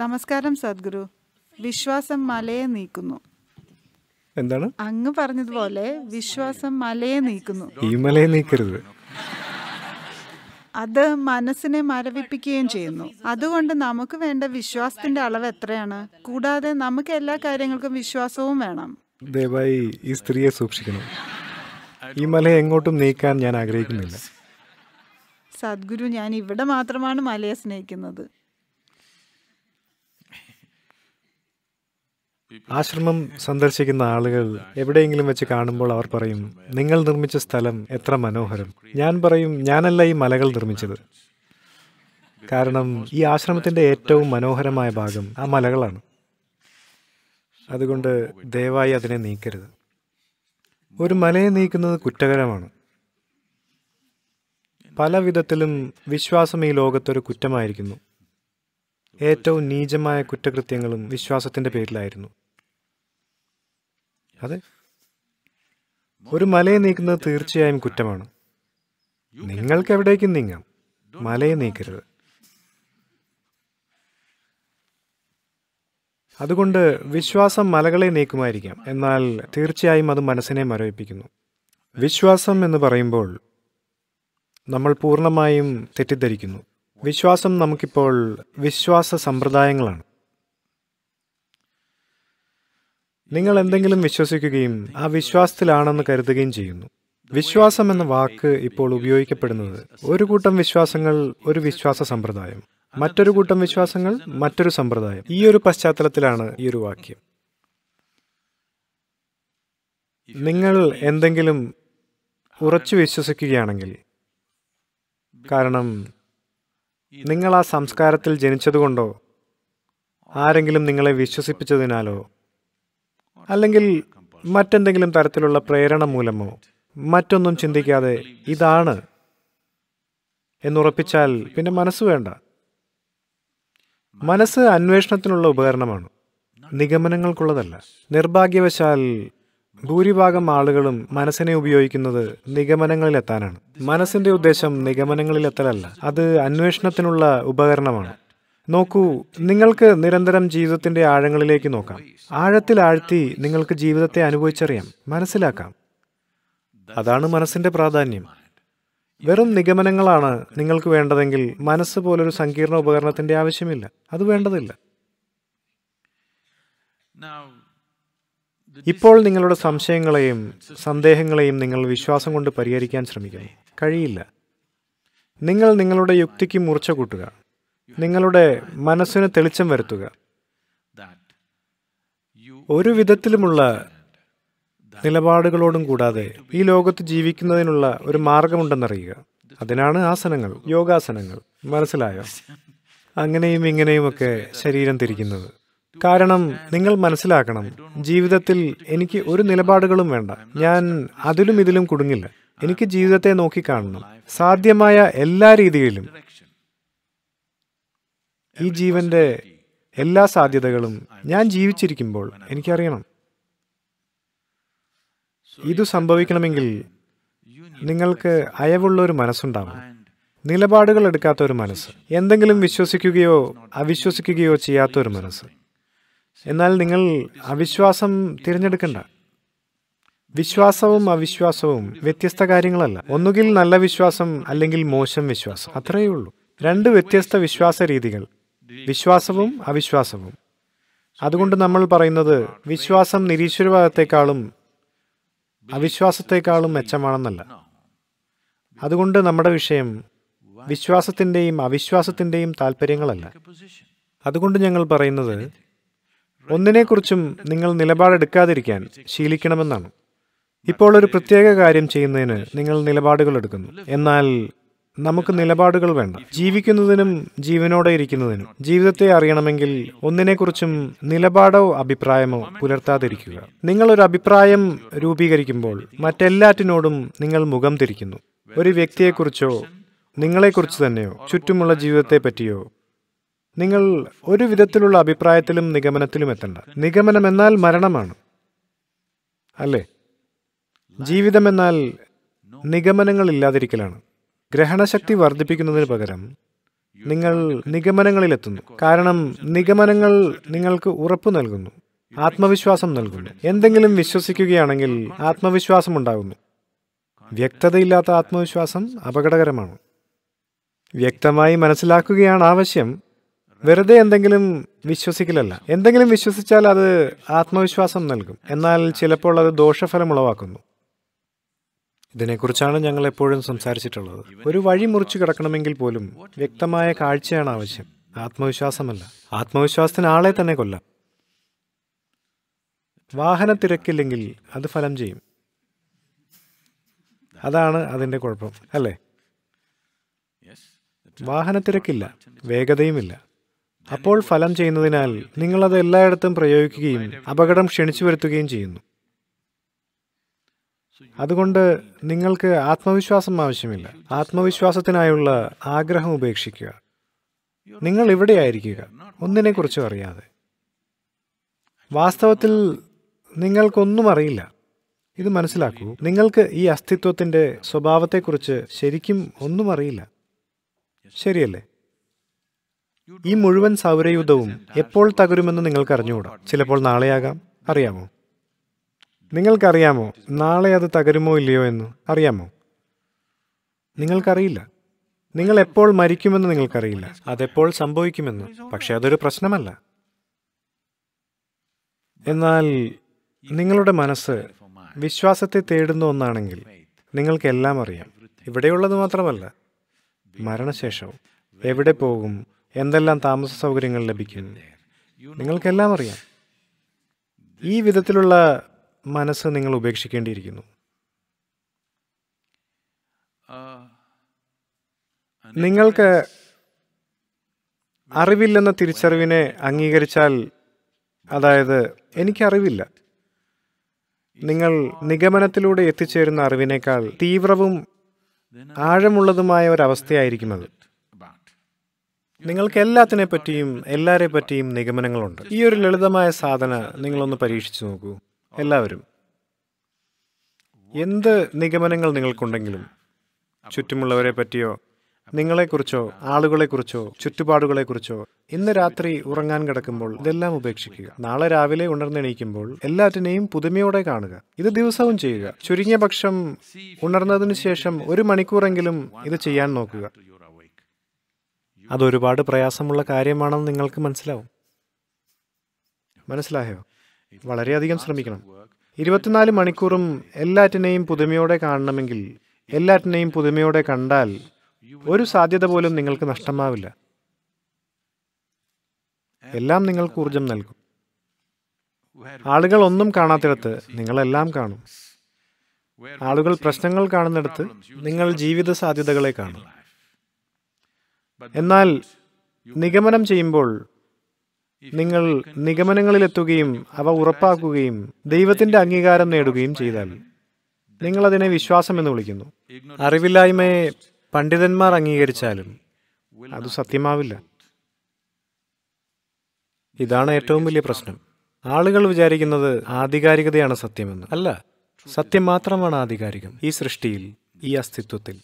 നമസ്കാരം സദ്ഗുരു വിശ്വാസം മലയെ നീക്കുന്നു എന്താണ് അങ്ങ് പറഞ്ഞതുപോലെ വിശ്വാസം മലയെ നീക്കുന്നു ഈ മലയെ നീക്കരുത് അത് മനസ്സിനെ മരവിപ്പിക്കുകയും ചെയ്യുന്നു അതുകൊണ്ട് നമുക്ക് വേണ്ട വിശ്വാസത്തിന്റെ അളവ് എത്രയാണ് കൂടാതെ നമുക്ക് എല്ലാ കാര്യങ്ങൾക്കും വിശ്വാസവും വേണം ദയവായി ഈ സ്ത്രീയെ സൂക്ഷിക്കണം ഈ മല എങ്ങോട്ടും നീക്കാൻ ഞാൻ ആഗ്രഹിക്കുന്നില്ല സദ്ഗുരു ഞാൻ ഇവിടെ മാത്രമാണ് മലയെ സ്നേഹിക്കുന്നത് ആശ്രമം സന്ദർശിക്കുന്ന ആളുകൾ എവിടെയെങ്കിലും വെച്ച് കാണുമ്പോൾ അവർ പറയും നിങ്ങൾ നിർമ്മിച്ച സ്ഥലം എത്ര മനോഹരം ഞാൻ പറയും ഞാനല്ല ഈ മലകൾ നിർമ്മിച്ചത് കാരണം ഈ ആശ്രമത്തിന്റെ ഏറ്റവും മനോഹരമായ ഭാഗം ആ മലകളാണ് അതുകൊണ്ട് ദയവായി അതിനെ നീക്കരുത് ഒരു മലയെ നീക്കുന്നത് കുറ്റകരമാണ് പല വിധത്തിലും വിശ്വാസം ഈ ലോകത്തൊരു കുറ്റമായിരിക്കുന്നു ഏറ്റവും നീചമായ കുറ്റകൃത്യങ്ങളും വിശ്വാസത്തിൻ്റെ പേരിലായിരുന്നു അതെ ഒരു മലയെ നീക്കുന്നത് തീർച്ചയായും കുറ്റമാണ് നിങ്ങൾക്ക് എവിടേക്കും നീങ്ങാം മലയെ നീക്കരുത് അതുകൊണ്ട് വിശ്വാസം മലകളെ നീക്കുമായിരിക്കാം എന്നാൽ തീർച്ചയായും അത് മനസ്സിനെ മരവിപ്പിക്കുന്നു വിശ്വാസം എന്ന് പറയുമ്പോൾ നമ്മൾ പൂർണ്ണമായും തെറ്റിദ്ധരിക്കുന്നു വിശ്വാസം നമുക്കിപ്പോൾ വിശ്വാസ സമ്പ്രദായങ്ങളാണ് നിങ്ങൾ എന്തെങ്കിലും വിശ്വസിക്കുകയും ആ വിശ്വാസത്തിലാണെന്ന് കരുതുകയും ചെയ്യുന്നു വിശ്വാസം എന്ന വാക്ക് ഇപ്പോൾ ഉപയോഗിക്കപ്പെടുന്നത് ഒരു കൂട്ടം വിശ്വാസങ്ങൾ ഒരു വിശ്വാസ സമ്പ്രദായം മറ്റൊരു കൂട്ടം വിശ്വാസങ്ങൾ മറ്റൊരു സമ്പ്രദായം ഈ ഒരു പശ്ചാത്തലത്തിലാണ് ഈ ഒരു വാക്യം നിങ്ങൾ എന്തെങ്കിലും ഉറച്ചു വിശ്വസിക്കുകയാണെങ്കിൽ കാരണം നിങ്ങൾ ആ സംസ്കാരത്തിൽ ജനിച്ചതുകൊണ്ടോ ആരെങ്കിലും നിങ്ങളെ വിശ്വസിപ്പിച്ചതിനാലോ അല്ലെങ്കിൽ മറ്റെന്തെങ്കിലും തരത്തിലുള്ള പ്രേരണ മൂലമോ മറ്റൊന്നും ചിന്തിക്കാതെ ഇതാണ് എന്നുറപ്പിച്ചാൽ പിന്നെ മനസ്സ് വേണ്ട മനസ്സ് അന്വേഷണത്തിനുള്ള ഉപകരണമാണ് നിഗമനങ്ങൾക്കുള്ളതല്ല നിർഭാഗ്യവശാൽ ഭൂരിഭാഗം ആളുകളും മനസ്സിനെ ഉപയോഗിക്കുന്നത് നിഗമനങ്ങളിലെത്താനാണ് മനസ്സിന്റെ ഉദ്ദേശം നിഗമനങ്ങളിലെത്തലല്ല അത് അന്വേഷണത്തിനുള്ള ഉപകരണമാണ് നോക്കൂ നിങ്ങൾക്ക് നിരന്തരം ജീവിതത്തിന്റെ ആഴങ്ങളിലേക്ക് നോക്കാം ആഴത്തിൽ ആഴ്ത്തി നിങ്ങൾക്ക് ജീവിതത്തെ അനുഭവിച്ചറിയാം മനസ്സിലാക്കാം അതാണ് മനസ്സിന്റെ പ്രാധാന്യം വെറും നിഗമനങ്ങളാണ് നിങ്ങൾക്ക് വേണ്ടതെങ്കിൽ മനസ്സ് പോലൊരു സങ്കീർണ ഉപകരണത്തിന്റെ ആവശ്യമില്ല അത് വേണ്ടതില്ല ഇപ്പോൾ നിങ്ങളുടെ സംശയങ്ങളെയും സന്ദേഹങ്ങളെയും നിങ്ങൾ വിശ്വാസം കൊണ്ട് പരിഹരിക്കാൻ ശ്രമിക്കുന്നു കഴിയില്ല നിങ്ങൾ നിങ്ങളുടെ യുക്തിക്ക് മുറിച്ച കൂട്ടുക നിങ്ങളുടെ മനസ്സിന് തെളിച്ചം വരുത്തുക ഒരു വിധത്തിലുമുള്ള നിലപാടുകളോടും കൂടാതെ ഈ ലോകത്ത് ജീവിക്കുന്നതിനുള്ള ഒരു മാർഗമുണ്ടെന്നറിയുക അതിനാണ് ആസനങ്ങൾ യോഗാസനങ്ങൾ മനസ്സിലായോ അങ്ങനെയും ഇങ്ങനെയുമൊക്കെ ശരീരം തിരിക്കുന്നത് കാരണം നിങ്ങൾ മനസ്സിലാക്കണം ജീവിതത്തിൽ എനിക്ക് ഒരു നിലപാടുകളും വേണ്ട ഞാൻ അതിലും ഇതിലും കുടുങ്ങില്ല എനിക്ക് ജീവിതത്തെ നോക്കിക്കാണണം സാധ്യമായ എല്ലാ രീതിയിലും ഈ ജീവന്റെ എല്ലാ സാധ്യതകളും ഞാൻ ജീവിച്ചിരിക്കുമ്പോൾ എനിക്കറിയണം ഇത് സംഭവിക്കണമെങ്കിൽ നിങ്ങൾക്ക് അയവുള്ള ഒരു മനസ്സുണ്ടാവും നിലപാടുകൾ എടുക്കാത്ത ഒരു മനസ്സ് എന്തെങ്കിലും വിശ്വസിക്കുകയോ അവിശ്വസിക്കുകയോ ചെയ്യാത്ത ഒരു മനസ്സ് എന്നാൽ നിങ്ങൾ അവിശ്വാസം തിരഞ്ഞെടുക്കണ്ട വിശ്വാസവും അവിശ്വാസവും വ്യത്യസ്ത കാര്യങ്ങളല്ല ഒന്നുകിൽ നല്ല വിശ്വാസം അല്ലെങ്കിൽ മോശം വിശ്വാസം അത്രയേ ഉള്ളൂ രണ്ട് വ്യത്യസ്ത വിശ്വാസ രീതികൾ വിശ്വാസവും അവിശ്വാസവും അതുകൊണ്ട് നമ്മൾ പറയുന്നത് വിശ്വാസം നിരീശ്വരവാദത്തെക്കാളും അവിശ്വാസത്തെക്കാളും മെച്ചമാണെന്നല്ല അതുകൊണ്ട് നമ്മുടെ വിഷയം വിശ്വാസത്തിൻ്റെയും അവിശ്വാസത്തിൻ്റെയും താല്പര്യങ്ങളല്ല അതുകൊണ്ട് ഞങ്ങൾ പറയുന്നത് ഒന്നിനെക്കുറിച്ചും നിങ്ങൾ നിലപാടെടുക്കാതിരിക്കാൻ ശീലിക്കണമെന്നാണ് ഇപ്പോൾ ഒരു പ്രത്യേക കാര്യം ചെയ്യുന്നതിന് നിങ്ങൾ നിലപാടുകൾ എടുക്കുന്നു എന്നാൽ നമുക്ക് നിലപാടുകൾ വേണ്ട ജീവിക്കുന്നതിനും ജീവനോടെ ഇരിക്കുന്നതിനും ജീവിതത്തെ അറിയണമെങ്കിൽ ഒന്നിനെക്കുറിച്ചും നിലപാടോ അഭിപ്രായമോ പുലർത്താതിരിക്കുക നിങ്ങൾ ഒരു അഭിപ്രായം രൂപീകരിക്കുമ്പോൾ മറ്റെല്ലാറ്റിനോടും നിങ്ങൾ മുഖം തിരിക്കുന്നു ഒരു വ്യക്തിയെക്കുറിച്ചോ നിങ്ങളെക്കുറിച്ച് തന്നെയോ ചുറ്റുമുള്ള ജീവിതത്തെ പറ്റിയോ നിങ്ങൾ ഒരു വിധത്തിലുള്ള അഭിപ്രായത്തിലും നിഗമനത്തിലും എത്തണ്ട നിഗമനം എന്നാൽ മരണമാണ് അല്ലേ ജീവിതം എന്നാൽ നിഗമനങ്ങൾ ഇല്ലാതിരിക്കലാണ് ഗ്രഹണശക്തി വർദ്ധിപ്പിക്കുന്നതിന് പകരം നിങ്ങൾ നിഗമനങ്ങളിലെത്തുന്നു കാരണം നിഗമനങ്ങൾ നിങ്ങൾക്ക് ഉറപ്പ് നൽകുന്നു ആത്മവിശ്വാസം നൽകുന്നു എന്തെങ്കിലും വിശ്വസിക്കുകയാണെങ്കിൽ ആത്മവിശ്വാസം ഉണ്ടാകുന്നു വ്യക്തതയില്ലാത്ത ആത്മവിശ്വാസം അപകടകരമാണ് വ്യക്തമായി മനസ്സിലാക്കുകയാണ് ആവശ്യം വെറുതെ എന്തെങ്കിലും വിശ്വസിക്കലല്ല എന്തെങ്കിലും വിശ്വസിച്ചാൽ അത് ആത്മവിശ്വാസം നൽകും എന്നാൽ ചിലപ്പോൾ അത് ദോഷഫലം ഉളവാക്കുന്നു ഇതിനെക്കുറിച്ചാണ് ഞങ്ങൾ എപ്പോഴും സംസാരിച്ചിട്ടുള്ളത് ഒരു വഴി മുറിച്ചു കിടക്കണമെങ്കിൽ പോലും വ്യക്തമായ കാഴ്ചയാണ് ആവശ്യം ആത്മവിശ്വാസമല്ല ആത്മവിശ്വാസത്തിന് ആളെ തന്നെ കൊല്ലാം വാഹന തിരക്കില്ലെങ്കിൽ അത് ഫലം ചെയ്യും അതാണ് അതിൻ്റെ കുഴപ്പം അല്ലേ വാഹനത്തിരക്കില്ല വേഗതയുമില്ല അപ്പോൾ ഫലം ചെയ്യുന്നതിനാൽ നിങ്ങൾ അത് എല്ലായിടത്തും പ്രയോഗിക്കുകയും അപകടം ക്ഷണിച്ചു വരുത്തുകയും ചെയ്യുന്നു അതുകൊണ്ട് നിങ്ങൾക്ക് ആത്മവിശ്വാസം ആവശ്യമില്ല ആത്മവിശ്വാസത്തിനായുള്ള ആഗ്രഹം ഉപേക്ഷിക്കുക നിങ്ങൾ ഇവിടെയായിരിക്കുക ഒന്നിനെക്കുറിച്ചും അറിയാതെ വാസ്തവത്തിൽ നിങ്ങൾക്കൊന്നും അറിയില്ല ഇത് മനസ്സിലാക്കൂ നിങ്ങൾക്ക് ഈ അസ്തിത്വത്തിൻ്റെ സ്വഭാവത്തെക്കുറിച്ച് ശരിക്കും ഒന്നും അറിയില്ല ശരിയല്ലേ ഈ മുഴുവൻ സൗരയുധവും എപ്പോൾ തകരുമെന്ന് നിങ്ങൾക്ക് അറിഞ്ഞുകൂടാ ചിലപ്പോൾ നാളെയാകാം അറിയാമോ നിങ്ങൾക്കറിയാമോ നാളെ അത് തകരുമോ ഇല്ലയോ എന്ന് അറിയാമോ നിങ്ങൾക്കറിയില്ല നിങ്ങൾ എപ്പോൾ മരിക്കുമെന്ന് നിങ്ങൾക്കറിയില്ല അതെപ്പോൾ സംഭവിക്കുമെന്ന് പക്ഷേ അതൊരു പ്രശ്നമല്ല എന്നാൽ നിങ്ങളുടെ മനസ്സ് വിശ്വാസത്തെ തേടുന്ന ഒന്നാണെങ്കിൽ നിങ്ങൾക്കെല്ലാം അറിയാം ഇവിടെയുള്ളത് മാത്രമല്ല മരണശേഷവും എവിടെ പോകും എന്തെല്ലാം താമസ സൗകര്യങ്ങൾ ലഭിക്കും നിങ്ങൾക്കെല്ലാം അറിയാം ഈ വിധത്തിലുള്ള മനസ്സ് നിങ്ങൾ ഉപേക്ഷിക്കേണ്ടിയിരിക്കുന്നു നിങ്ങൾക്ക് അറിവില്ലെന്ന തിരിച്ചറിവിനെ അംഗീകരിച്ചാൽ അതായത് എനിക്കറിവില്ല നിങ്ങൾ നിഗമനത്തിലൂടെ എത്തിച്ചേരുന്ന അറിവിനേക്കാൾ തീവ്രവും ആഴമുള്ളതുമായ ഒരവസ്ഥയായിരിക്കും അത് നിങ്ങൾക്ക് എല്ലാത്തിനെ പറ്റിയും എല്ലാരെ പറ്റിയും നിഗമനങ്ങളുണ്ട് ഈ ഒരു ലളിതമായ സാധന നിങ്ങളൊന്ന് പരീക്ഷിച്ചു നോക്കൂ എല്ലാവരും എന്ത് നിഗമനങ്ങൾ നിങ്ങൾക്കുണ്ടെങ്കിലും ചുറ്റുമുള്ളവരെ പറ്റിയോ നിങ്ങളെക്കുറിച്ചോ ആളുകളെക്കുറിച്ചോ ചുറ്റുപാടുകളെക്കുറിച്ചോ ഇന്ന് രാത്രി ഉറങ്ങാൻ കിടക്കുമ്പോൾ ഇതെല്ലാം ഉപേക്ഷിക്കുക നാളെ രാവിലെ ഉണർന്നെണീക്കുമ്പോൾ എല്ലാറ്റിനെയും പുതുമയോടെ കാണുക ഇത് ദിവസവും ചെയ്യുക ചുരുങ്ങിയ പക്ഷം ഉണർന്നതിന് ശേഷം ഒരു മണിക്കൂറെങ്കിലും ഇത് ചെയ്യാൻ നോക്കുക അതൊരുപാട് പ്രയാസമുള്ള കാര്യമാണെന്ന് നിങ്ങൾക്ക് മനസ്സിലാവും മനസ്സിലായോ വളരെയധികം ശ്രമിക്കണം ഇരുപത്തിനാല് മണിക്കൂറും എല്ലാറ്റിനെയും പുതുമയോടെ കാണണമെങ്കിൽ എല്ലാറ്റിനെയും പുതുമയോടെ കണ്ടാൽ ഒരു സാധ്യത പോലും നിങ്ങൾക്ക് നഷ്ടമാവില്ല എല്ലാം നിങ്ങൾക്ക് ഊർജം നൽകും ആളുകൾ ഒന്നും കാണാത്തിടത്ത് നിങ്ങളെല്ലാം കാണും ആളുകൾ പ്രശ്നങ്ങൾ കാണുന്നിടത്ത് നിങ്ങൾ ജീവിത സാധ്യതകളെ കാണും എന്നാൽ നിഗമനം ചെയ്യുമ്പോൾ നിങ്ങൾ നിഗമനങ്ങളിലെത്തുകയും അവ ഉറപ്പാക്കുകയും ദൈവത്തിന്റെ അംഗീകാരം നേടുകയും ചെയ്താൽ നിങ്ങൾ അതിനെ വിശ്വാസം എന്ന് വിളിക്കുന്നു അറിവില്ലായ്മയെ പണ്ഡിതന്മാർ അംഗീകരിച്ചാലും അത് സത്യമാവില്ല ഇതാണ് ഏറ്റവും വലിയ പ്രശ്നം ആളുകൾ വിചാരിക്കുന്നത് ആധികാരികതയാണ് സത്യമെന്ന് അല്ല സത്യം മാത്രമാണ് ആധികാരികം ഈ സൃഷ്ടിയിൽ ഈ അസ്തിത്വത്തിൽ